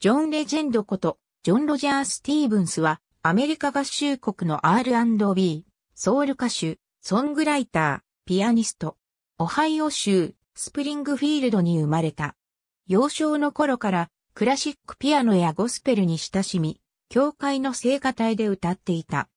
ジョン・レジェンドこと、ジョン・ロジャー・スティーブンスは、アメリカ合衆国の R&B、ソウル歌手、ソングライター、ピアニスト、オハイオ州、スプリングフィールドに生まれた。幼少の頃から、クラシックピアノやゴスペルに親しみ、教会の聖歌隊で歌っていた。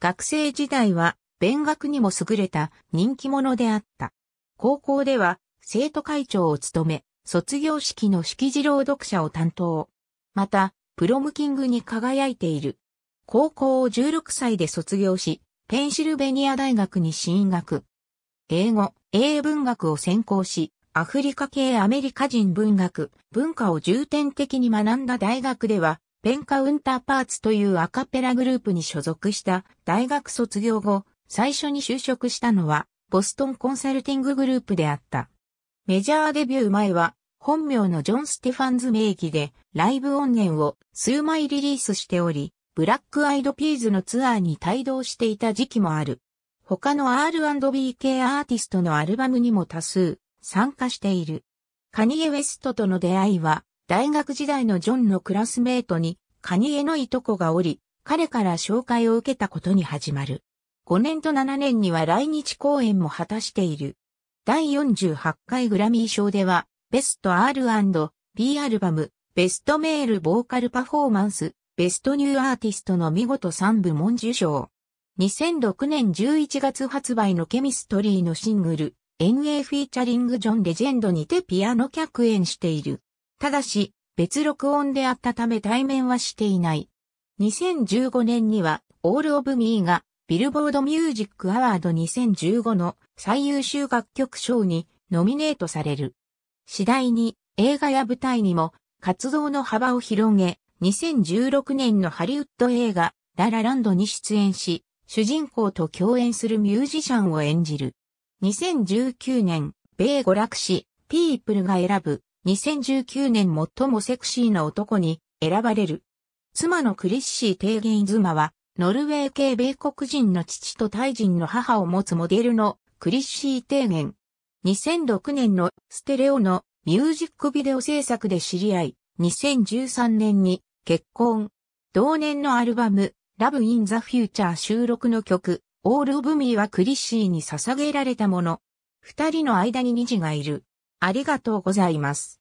学生時代は、勉学にも優れた人気者であった。高校では、生徒会長を務め、卒業式の式次朗読者を担当。また、プロムキングに輝いている。高校を16歳で卒業し、ペンシルベニア大学に進学。英語、英文学を専攻し、アフリカ系アメリカ人文学、文化を重点的に学んだ大学では、ペンカウンターパーツというアカペラグループに所属した大学卒業後、最初に就職したのは、ボストンコンサルティンググループであった。メジャーデビュー前は、本名のジョン・ステファンズ名義でライブ音源を数枚リリースしており、ブラックアイドピーズのツアーに帯同していた時期もある。他の R&B 系アーティストのアルバムにも多数参加している。カニエ・ウェストとの出会いは、大学時代のジョンのクラスメートにカニエのいとこがおり、彼から紹介を受けたことに始まる。5年と7年には来日公演も果たしている。第48回グラミー賞では、ベスト R&B アルバム、ベストメールボーカルパフォーマンス、ベストニューアーティストの見事3部門受賞。2006年11月発売のケミストリーのシングル、NA フィーチャリングジョンレジェンドにてピアノ客演している。ただし、別録音であったため対面はしていない。2015年には、オールオブミーが、ビルボードミュージックアワード2015の最優秀楽曲賞にノミネートされる。次第に映画や舞台にも活動の幅を広げ、2016年のハリウッド映画ララランドに出演し、主人公と共演するミュージシャンを演じる。2019年、米娯楽誌、ピープルが選ぶ、2019年最もセクシーな男に選ばれる。妻のクリッシー・提言妻は、ノルウェー系米国人の父とタイ人の母を持つモデルのクリッシー・提言。2006年のステレオのミュージックビデオ制作で知り合い、2013年に結婚。同年のアルバム、Love in the Future 収録の曲、All of Me はクリッシーに捧げられたもの。二人の間に虹がいる。ありがとうございます。